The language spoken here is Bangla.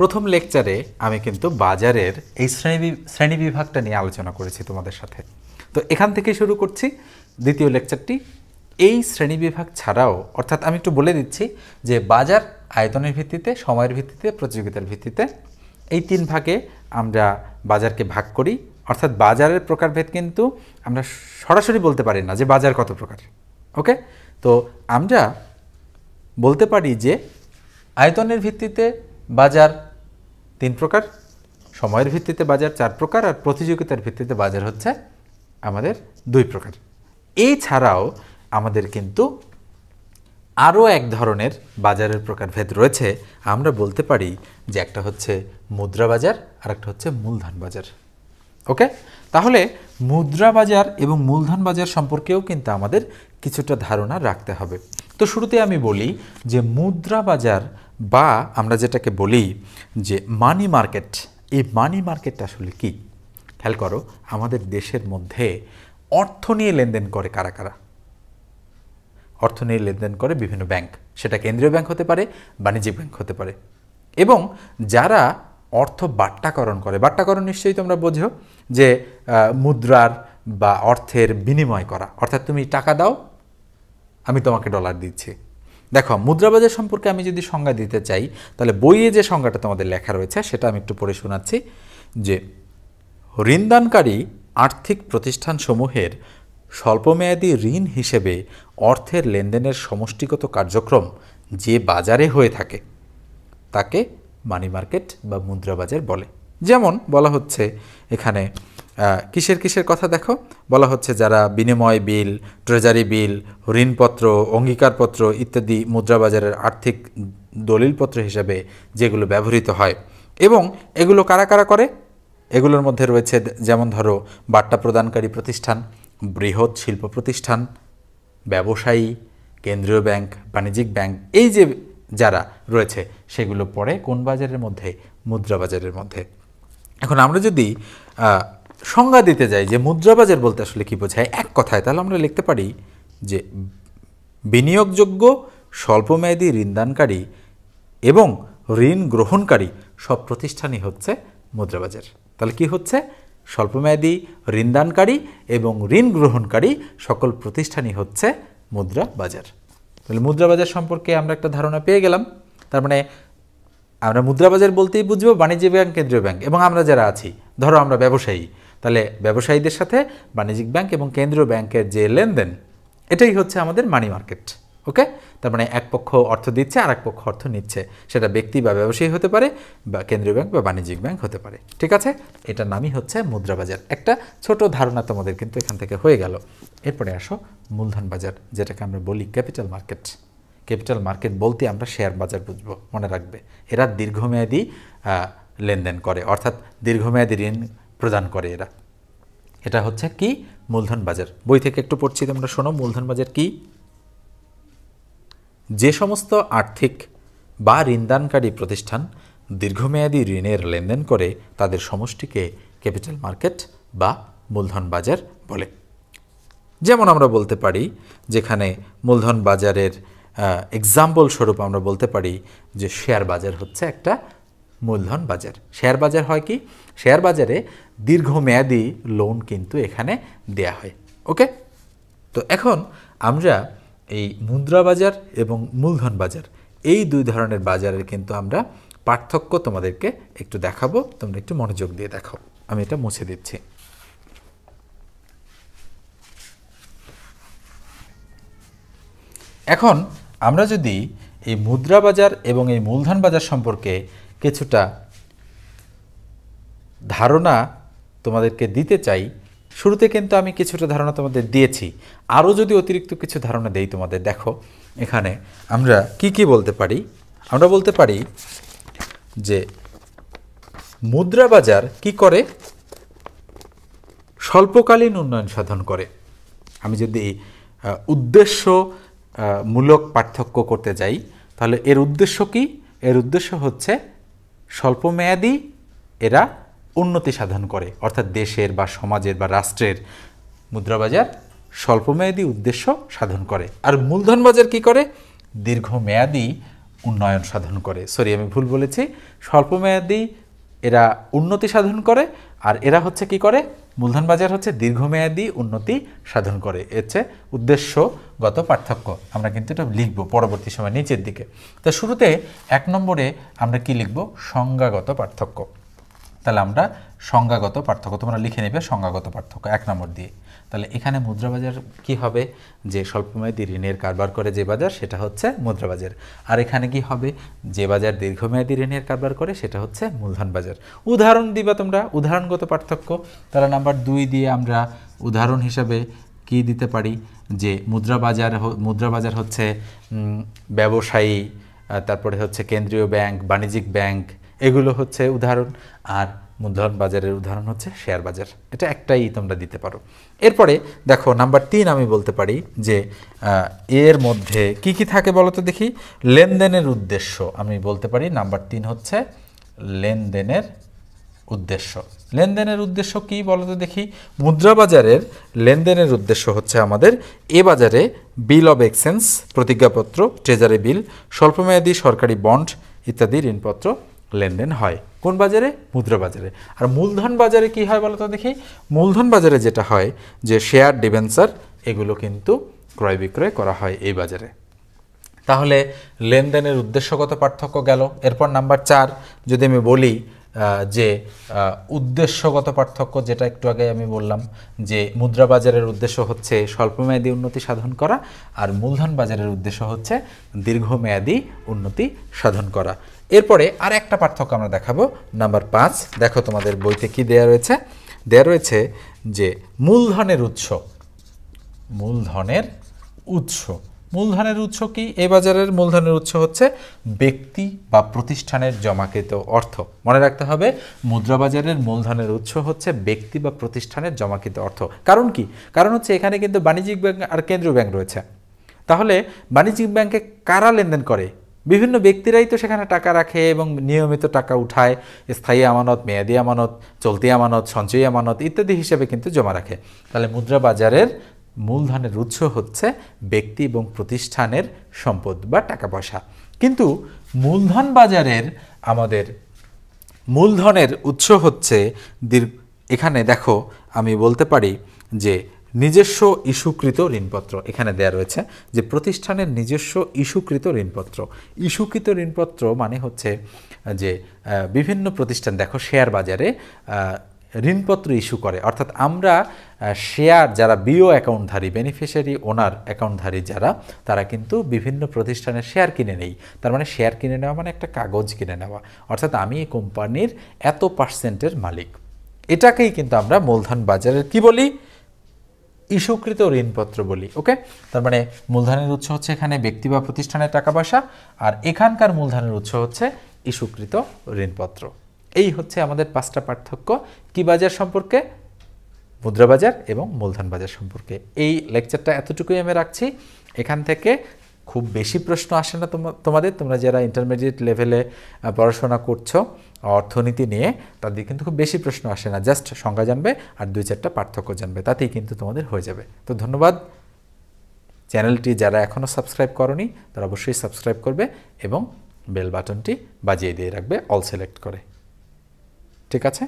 প্রথম লেকচারে আমি কিন্তু বাজারের এই শ্রেণী শ্রেণী বিভাগটা নিয়ে আলোচনা করেছি তোমাদের সাথে তো এখান থেকে শুরু করছি দ্বিতীয় লেকচারটি এই শ্রেণী বিভাগ ছাড়াও অর্থাৎ আমি একটু বলে দিচ্ছি যে বাজার আয়তনের ভিত্তিতে সময়ের ভিত্তিতে প্রতিযোগিতার ভিত্তিতে এই তিন ভাগে আমরা বাজারকে ভাগ করি অর্থাৎ বাজারের প্রকারভেদ কিন্তু আমরা সরাসরি বলতে পারি না যে বাজার কত প্রকার ওকে তো আমরা বলতে পারি যে আয়তনের ভিত্তিতে বাজার তিন প্রকার সময়ের ভিত্তিতে বাজার চার প্রকার আর প্রতিযোগিতার ভিত্তিতে বাজার হচ্ছে আমাদের দুই প্রকার এই ছাড়াও আমাদের কিন্তু আরও এক ধরনের বাজারের প্রকারভেদ রয়েছে আমরা বলতে পারি যে একটা হচ্ছে মুদ্রা বাজার আর একটা হচ্ছে মূলধন বাজার ওকে তাহলে মুদ্রা বাজার এবং মূলধন বাজার সম্পর্কেও কিন্তু আমাদের কিছুটা ধারণা রাখতে হবে তো শুরুতে আমি বলি যে মুদ্রা বাজার বা আমরা যেটাকে বলি যে মানি মার্কেট এই মানি মার্কেটটা আসলে কি খেয়াল করো আমাদের দেশের মধ্যে অর্থ নিয়ে লেনদেন করে কারা কারা অর্থ নিয়ে লেনদেন করে বিভিন্ন ব্যাংক সেটা কেন্দ্রীয় ব্যাংক হতে পারে বাণিজ্যিক ব্যাংক হতে পারে এবং যারা অর্থ বাট্টাকরণ করে বাট্টাকরণ নিশ্চয়ই তোমরা বোঝো যে মুদ্রার বা অর্থের বিনিময় করা অর্থাৎ তুমি টাকা দাও আমি তোমাকে ডলার দিচ্ছি দেখো মুদ্রাবাজার সম্পর্কে আমি যদি সংজ্ঞা দিতে চাই তাহলে বইয়ে যে সংজ্ঞাটা তোমাদের লেখা রয়েছে সেটা আমি একটু পড়ে শোনাচ্ছি যে ঋণদানকারী আর্থিক প্রতিষ্ঠানসমূহের স্বল্পমেয়াদী ঋণ হিসেবে অর্থের লেনদেনের সমষ্টিগত কার্যক্রম যে বাজারে হয়ে থাকে তাকে মানি মার্কেট বা মুদ্রাবাজার বলে যেমন বলা হচ্ছে এখানে কিসের কিসের কথা দেখো বলা হচ্ছে যারা বিনিময় বিল ট্রেজারি বিল ঋণপত্র অঙ্গীকারপত্র ইত্যাদি মুদ্রাবাজারের আর্থিক দলিলপত্র হিসাবে যেগুলো ব্যবহৃত হয় এবং এগুলো কারা কারা করে এগুলোর মধ্যে রয়েছে যেমন ধরো বার্তা প্রদানকারী প্রতিষ্ঠান বৃহৎ শিল্প প্রতিষ্ঠান ব্যবসায়ী কেন্দ্রীয় ব্যাংক বাণিজ্যিক ব্যাংক এই যে যারা রয়েছে সেগুলো পড়ে কোন বাজারের মধ্যে মুদ্রা বাজারের মধ্যে এখন আমরা যদি সংজ্ঞা দিতে যাই যে মুদ্রা বাজার বলতে আসলে কি বোঝায় এক কথায় তাহলে আমরা লিখতে পারি যে বিনিয়োগযোগ্য স্বল্পমেয়াদী ঋণদানকারী এবং ঋণ গ্রহণকারী সব প্রতিষ্ঠানই হচ্ছে মুদ্রাবাজার তাহলে কি হচ্ছে স্বল্পমেয়াদী ঋণদানকারী এবং ঋণ গ্রহণকারী সকল প্রতিষ্ঠানই হচ্ছে মুদ্রা বাজার তাহলে মুদ্রা বাজার সম্পর্কে আমরা একটা ধারণা পেয়ে গেলাম তার মানে আমরা মুদ্রা বাজার বলতেই বুঝবো বাণিজ্য ব্যাংক কেন্দ্রীয় ব্যাংক এবং আমরা যারা আছি ধরো আমরা ব্যবসায়ী তাহলে ব্যবসায়ীদের সাথে বাণিজ্যিক ব্যাংক এবং কেন্দ্রীয় ব্যাংকের যে লেনদেন এটাই হচ্ছে আমাদের মানি মার্কেট ওকে তার মানে এক পক্ষ অর্থ দিচ্ছে আর এক পক্ষ অর্থ নিচ্ছে সেটা ব্যক্তি বা ব্যবসায়ী হতে পারে বা কেন্দ্রীয় ব্যাংক বা বাণিজ্যিক ব্যাংক হতে পারে ঠিক আছে এটার নামই হচ্ছে মুদ্রা বাজার একটা ছোট ধারণা তোমাদের কিন্তু এখান থেকে হয়ে গেল এরপরে আসো মূলধন বাজার যেটাকে আমরা বলি ক্যাপিটাল মার্কেট ক্যাপিটাল মার্কেট বলতে আমরা শেয়ার বাজার বুঝব মনে রাখবে এরা দীর্ঘমেয়াদী লেনদেন করে অর্থাৎ দীর্ঘমেয়াদী ঋণ প্রদান করে এরা এটা হচ্ছে কি মূলধন বাজার বই থেকে একটু পড়ছি তোমরা শোনো মূলধন বাজার কি যে সমস্ত আর্থিক বা ঋণদানকারী প্রতিষ্ঠান দীর্ঘমেয়াদী ঋণের লেনদেন করে তাদের সমষ্টিকে ক্যাপিটাল মার্কেট বা মূলধন বাজার বলে যেমন আমরা বলতে পারি যেখানে মূলধন বাজারের এক্সাম্পল স্বরূপ আমরা বলতে পারি যে শেয়ার বাজার হচ্ছে একটা মূলধন বাজার শেয়ার বাজার হয় কি শেয়ার বাজারে দীর্ঘমেয়াদী লোন কিন্তু এখানে দেয়া হয় ওকে তো এখন আমরা এই মুদ্রা বাজার এবং মূলধন বাজার এই দুই ধরনের বাজারের কিন্তু আমরা পার্থক্য তোমাদেরকে একটু দেখাবো তোমরা একটু মনোযোগ দিয়ে দেখাও আমি এটা মুছে দিচ্ছি এখন আমরা যদি এই মুদ্রা বাজার এবং এই মূলধন বাজার সম্পর্কে কিছুটা ধারণা তোমাদেরকে দিতে চাই শুরুতে কিন্তু আমি কিছুটা ধারণা তোমাদের দিয়েছি আরও যদি অতিরিক্ত কিছু ধারণা দেই তোমাদের দেখো এখানে আমরা কি কি বলতে পারি আমরা বলতে পারি যে মুদ্রা বাজার কি করে স্বল্পকালীন উন্নয়ন সাধন করে আমি যদি উদ্দেশ্য মূলক পার্থক্য করতে যাই তাহলে এর উদ্দেশ্য কি এর উদ্দেশ্য হচ্ছে স্বল্পমেয়াদী এরা উন্নতি সাধন করে অর্থাৎ দেশের বা সমাজের বা রাষ্ট্রের মুদ্রাবাজার স্বল্পমেয়াদী উদ্দেশ্য সাধন করে আর মূলধন বাজার কি করে দীর্ঘমেয়াদী উন্নয়ন সাধন করে সরি আমি ভুল বলেছি স্বল্পমেয়াদী এরা উন্নতি সাধন করে আর এরা হচ্ছে কি করে মূলধন বাজার হচ্ছে দীর্ঘমেয়াদী উন্নতি সাধন করে এর চেয়ে উদ্দেশ্যগত পার্থক্য আমরা কিন্তু এটা লিখব পরবর্তী সময় নিচের দিকে তো শুরুতে এক নম্বরে আমরা কি লিখব সংজ্ঞাগত পার্থক্য তাহলে আমরা সংজ্ঞাগত পার্থক্য তোমরা লিখে নেবে সংজ্ঞাগত পার্থক্য এক নম্বর দিয়ে তাহলে এখানে মুদ্রা বাজার কি হবে যে স্বল্পমেয়াদী ঋণের কারবার করে যে বাজার সেটা হচ্ছে মুদ্রা বাজার আর এখানে কি হবে যে বাজার দীর্ঘমেয়াদী ঋণের কারবার করে সেটা হচ্ছে মূলধন বাজার উদাহরণ দিবা তোমরা উদাহরণগত পার্থক্য তাহলে নাম্বার দুই দিয়ে আমরা উদাহরণ হিসাবে কি দিতে পারি যে মুদ্রা বাজার মুদ্রা বাজার হচ্ছে ব্যবসায়ী তারপরে হচ্ছে কেন্দ্রীয় ব্যাংক বাণিজ্যিক ব্যাংক এগুলো হচ্ছে উদাহরণ আর মূলধন বাজারের উদাহরণ হচ্ছে শেয়ার বাজার এটা একটাই তোমরা দিতে পারো এরপরে দেখো নাম্বার তিন আমি বলতে পারি যে এর মধ্যে কি কি থাকে বলো তো দেখি লেনদেনের উদ্দেশ্য আমি বলতে পারি নাম্বার তিন হচ্ছে লেনদেনের উদ্দেশ্য লেনদেনের উদ্দেশ্য কি বলতো দেখি মুদ্রা বাজারের লেনদেনের উদ্দেশ্য হচ্ছে আমাদের এ বাজারে বিল অব এক্সচেঞ্জ প্রতিজ্ঞাপত্র ট্রেজারি বিল স্বল্পমেয়াদী সরকারি বন্ড ইত্যাদি ঋণপত্র লেনদেন হয় কোন বাজারে মুদ্রা বাজারে আর মূলধন বাজারে কি হয় বলো তো দেখি মূলধন বাজারে যেটা হয় যে শেয়ার ডিভেন্সার এগুলো কিন্তু ক্রয় বিক্রয় করা হয় এই বাজারে তাহলে লেনদেনের উদ্দেশ্যগত পার্থক্য গেল এরপর নাম্বার চার যদি আমি বলি যে উদ্দেশ্যগত পার্থক্য যেটা একটু আগে আমি বললাম যে মুদ্রা বাজারের উদ্দেশ্য হচ্ছে স্বল্পমেয়াদী উন্নতি সাধন করা আর মূলধন বাজারের উদ্দেশ্য হচ্ছে দীর্ঘমেয়াদী উন্নতি সাধন করা এরপরে আর একটা পার্থক্য আমরা দেখাবো নাম্বার পাঁচ দেখো তোমাদের বইতে কি দেয়া রয়েছে দেয়া রয়েছে যে মূলধনের উৎস মূলধনের উৎস মূলধনের উৎস কি এ বাজারের মূলধনের উৎস হচ্ছে ব্যক্তি বা প্রতিষ্ঠানের জমাকৃত অর্থ মনে রাখতে হবে মুদ্রা বাজারের মূলধনের উৎস হচ্ছে ব্যক্তি বা প্রতিষ্ঠানের জমাকৃত অর্থ কারণ কি কারণ হচ্ছে এখানে কিন্তু বাণিজ্যিক ব্যাংক আর কেন্দ্রীয় ব্যাংক রয়েছে তাহলে বাণিজ্যিক ব্যাংকে কারা লেনদেন করে বিভিন্ন ব্যক্তিরাই তো সেখানে টাকা রাখে এবং নিয়মিত টাকা উঠায় স্থায়ী আমানত মেয়াদি আমানত চলতি আমানত সঞ্চয়ী আমানত ইত্যাদি হিসেবে কিন্তু জমা রাখে তাহলে মুদ্রা বাজারের মূলধনের উৎস হচ্ছে ব্যক্তি এবং প্রতিষ্ঠানের সম্পদ বা টাকা পয়সা কিন্তু মূলধন বাজারের আমাদের মূলধনের উৎস হচ্ছে এখানে দেখো আমি বলতে পারি যে নিজস্ব ইস্যুকৃত ঋণপত্র এখানে দেয়া রয়েছে যে প্রতিষ্ঠানের নিজস্ব ইস্যুকৃত ঋণপত্র ইস্যুকৃত ঋণপত্র মানে হচ্ছে যে বিভিন্ন প্রতিষ্ঠান দেখো শেয়ার বাজারে ঋণপত্র ইস্যু করে অর্থাৎ আমরা শেয়ার যারা বিও অ্যাকাউন্টধারী বেনিফিশিয়ারি ওনার অ্যাকাউন্টধারী যারা তারা কিন্তু বিভিন্ন প্রতিষ্ঠানের শেয়ার কিনে নেই তার মানে শেয়ার কিনে নেওয়া মানে একটা কাগজ কিনে নেওয়া অর্থাৎ আমি এই কোম্পানির এত পার্সেন্টের মালিক এটাকেই কিন্তু আমরা মূলধন বাজারের কি বলি ইস্যুকৃত ঋণপত্র বলি ওকে তার মানে মূলধনের উৎস হচ্ছে এখানে ব্যক্তি বা প্রতিষ্ঠানের টাকা পয়সা আর এখানকার মূলধনের উৎস হচ্ছে ইস্যুকৃত ঋণপত্র এই হচ্ছে আমাদের পাঁচটা পার্থক্য কি বাজার সম্পর্কে মুদ্রা বাজার এবং মূলধন বাজার সম্পর্কে এই লেকচারটা এতটুকুই আমি রাখছি এখান থেকে খুব বেশি প্রশ্ন আসে না তোমাদের তোমরা যারা ইন্টারমিডিয়েট লেভেলে পড়াশোনা করছো অর্থনীতি নিয়ে তাদের কিন্তু খুব বেশি প্রশ্ন আসে না জাস্ট সংজ্ঞা জানবে আর দুই চারটা পার্থক্য জানবে তাতেই কিন্তু তোমাদের হয়ে যাবে তো ধন্যবাদ চ্যানেলটি যারা এখনও সাবস্ক্রাইব করনি তারা অবশ্যই সাবস্ক্রাইব করবে এবং বেল বাটনটি বাজিয়ে দিয়ে রাখবে অল সিলেক্ট করে ঠিক আছে